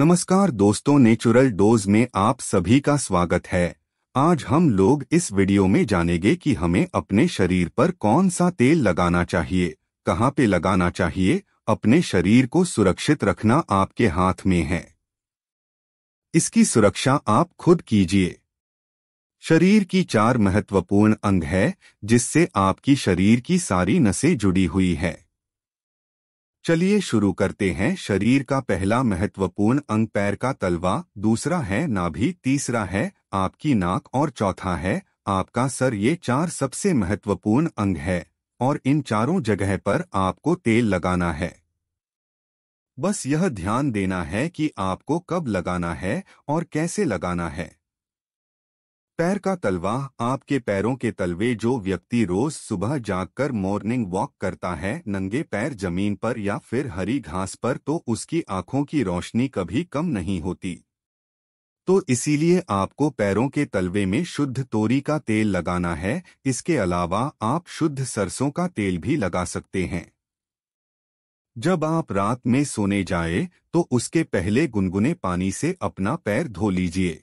नमस्कार दोस्तों natural dose में आप सभी का स्वागत है आज हम लोग इस वीडियो में जानेंगे कि हमें अपने शरीर पर कौन सा तेल लगाना चाहिए कहाँ पे लगाना चाहिए अपने शरीर को सुरक्षित रखना आपके हाथ में है इसकी सुरक्षा आप खुद कीजिए शरीर की चार महत्वपूर्ण अंग है जिससे आपकी शरीर की सारी नसें जुड़ी हुई है चलिए शुरू करते हैं शरीर का पहला महत्वपूर्ण अंग पैर का तलवा दूसरा है नाभि तीसरा है आपकी नाक और चौथा है आपका सर ये चार सबसे महत्वपूर्ण अंग है और इन चारों जगह पर आपको तेल लगाना है बस यह ध्यान देना है कि आपको कब लगाना है और कैसे लगाना है पैर का तलवा आपके पैरों के तलवे जो व्यक्ति रोज सुबह जागकर मॉर्निंग वॉक करता है नंगे पैर जमीन पर या फिर हरी घास पर तो उसकी आंखों की रोशनी कभी कम नहीं होती तो इसीलिए आपको पैरों के तलवे में शुद्ध तोरी का तेल लगाना है इसके अलावा आप शुद्ध सरसों का तेल भी लगा सकते हैं जब आप रात में सोने जाए तो उसके पहले गुनगुने पानी से अपना पैर धो लीजिए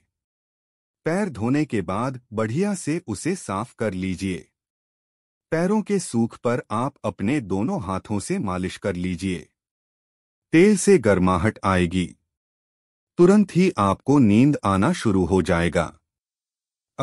पैर धोने के बाद बढ़िया से उसे साफ कर लीजिए पैरों के सूख पर आप अपने दोनों हाथों से मालिश कर लीजिए तेल से गर्माहट आएगी तुरंत ही आपको नींद आना शुरू हो जाएगा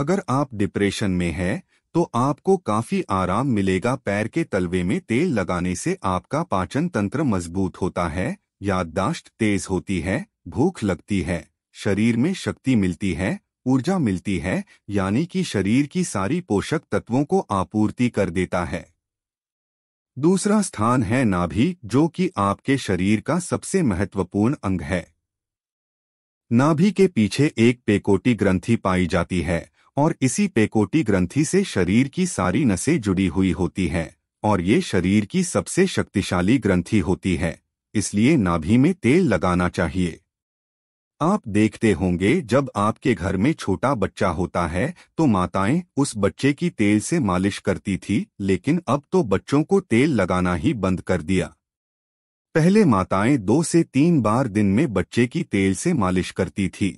अगर आप डिप्रेशन में हैं तो आपको काफी आराम मिलेगा पैर के तलवे में तेल लगाने से आपका पाचन तंत्र मजबूत होता है याददाश्त तेज होती है भूख लगती है शरीर में शक्ति मिलती है ऊर्जा मिलती है यानी कि शरीर की सारी पोषक तत्वों को आपूर्ति कर देता है दूसरा स्थान है नाभि जो कि आपके शरीर का सबसे महत्वपूर्ण अंग है नाभि के पीछे एक पेकोटी ग्रंथि पाई जाती है और इसी पेकोटी ग्रंथि से शरीर की सारी नसें जुड़ी हुई होती हैं और ये शरीर की सबसे शक्तिशाली ग्रंथि होती है इसलिए नाभि में तेल लगाना चाहिए आप देखते होंगे जब आपके घर में छोटा बच्चा होता है तो माताएं उस बच्चे की तेल से मालिश करती थी लेकिन अब तो बच्चों को तेल लगाना ही बंद कर दिया पहले माताएं दो से तीन बार दिन में बच्चे की तेल से मालिश करती थी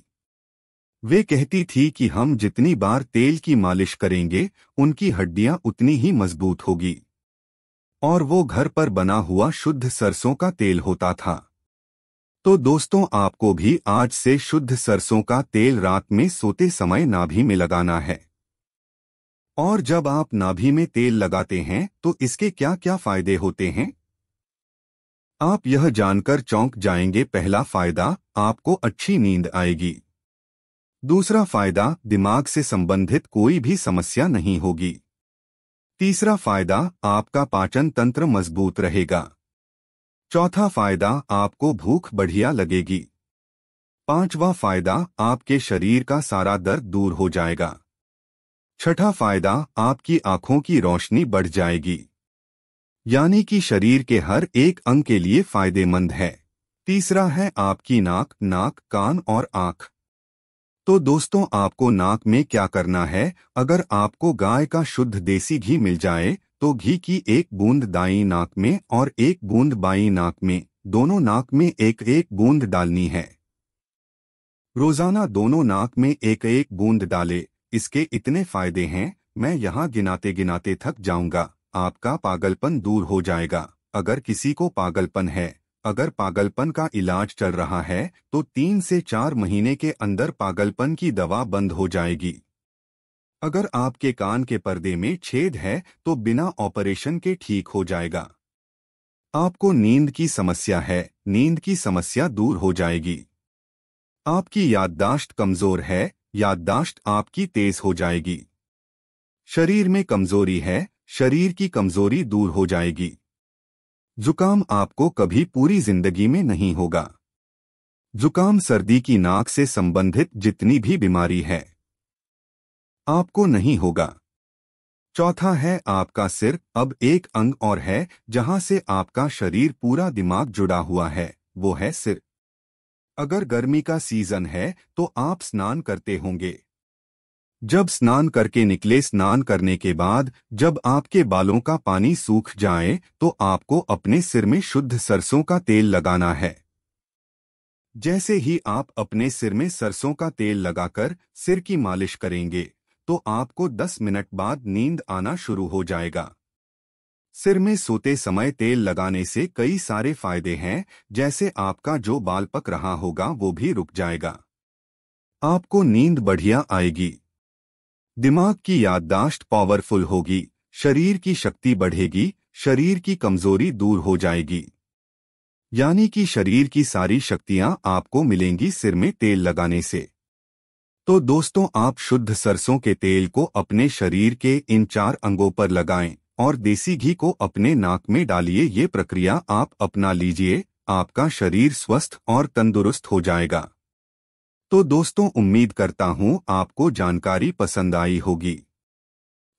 वे कहती थी कि हम जितनी बार तेल की मालिश करेंगे उनकी हड्डियां उतनी ही मजबूत होगी और वो घर पर बना हुआ शुद्ध सरसों का तेल होता था तो दोस्तों आपको भी आज से शुद्ध सरसों का तेल रात में सोते समय नाभि में लगाना है और जब आप नाभि में तेल लगाते हैं तो इसके क्या क्या फायदे होते हैं आप यह जानकर चौंक जाएंगे पहला फायदा आपको अच्छी नींद आएगी दूसरा फायदा दिमाग से संबंधित कोई भी समस्या नहीं होगी तीसरा फायदा आपका पाचन तंत्र मजबूत रहेगा चौथा फायदा आपको भूख बढ़िया लगेगी पांचवा फायदा आपके शरीर का सारा दर्द दूर हो जाएगा छठा फायदा आपकी आंखों की रोशनी बढ़ जाएगी यानी कि शरीर के हर एक अंग के लिए फायदेमंद है तीसरा है आपकी नाक नाक कान और आंख तो दोस्तों आपको नाक में क्या करना है अगर आपको गाय का शुद्ध देसी घी मिल जाए तो घी की एक बूंद दाई नाक में और एक बूंद बाई नाक में दोनों नाक में एक एक बूंद डालनी है रोजाना दोनों नाक में एक एक बूंद डाले इसके इतने फायदे हैं मैं यहाँ गिनाते गिनाते थक जाऊंगा आपका पागलपन दूर हो जाएगा अगर किसी को पागलपन है अगर पागलपन का इलाज चल रहा है तो तीन से चार महीने के अंदर पागलपन की दवा बंद हो जाएगी अगर आपके कान के पर्दे में छेद है तो बिना ऑपरेशन के ठीक हो जाएगा आपको नींद की समस्या है नींद की समस्या दूर हो जाएगी आपकी याददाश्त कमजोर है याददाश्त आपकी तेज हो जाएगी शरीर में कमजोरी है शरीर की कमजोरी दूर हो जाएगी जुकाम आपको कभी पूरी जिंदगी में नहीं होगा जुकाम सर्दी की नाक से संबंधित जितनी भी बीमारी है आपको नहीं होगा चौथा है आपका सिर अब एक अंग और है जहां से आपका शरीर पूरा दिमाग जुड़ा हुआ है वो है सिर अगर गर्मी का सीजन है तो आप स्नान करते होंगे जब स्नान करके निकले स्नान करने के बाद जब आपके बालों का पानी सूख जाए तो आपको अपने सिर में शुद्ध सरसों का तेल लगाना है जैसे ही आप अपने सिर में सरसों का तेल लगाकर सिर की मालिश करेंगे तो आपको 10 मिनट बाद नींद आना शुरू हो जाएगा सिर में सोते समय तेल लगाने से कई सारे फायदे हैं जैसे आपका जो बाल पक रहा होगा वो भी रुक जाएगा आपको नींद बढ़िया आएगी दिमाग की याददाश्त पावरफुल होगी शरीर की शक्ति बढ़ेगी शरीर की कमजोरी दूर हो जाएगी यानी कि शरीर की सारी शक्तियां आपको मिलेंगी सिर में तेल लगाने से तो दोस्तों आप शुद्ध सरसों के तेल को अपने शरीर के इन चार अंगों पर लगाएं और देसी घी को अपने नाक में डालिए ये प्रक्रिया आप अपना लीजिए आपका शरीर स्वस्थ और तंदुरुस्त हो जाएगा तो दोस्तों उम्मीद करता हूं आपको जानकारी पसंद आई होगी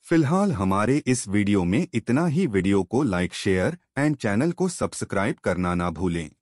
फिलहाल हमारे इस वीडियो में इतना ही वीडियो को लाइक शेयर एंड चैनल को सब्सक्राइब करना ना भूलें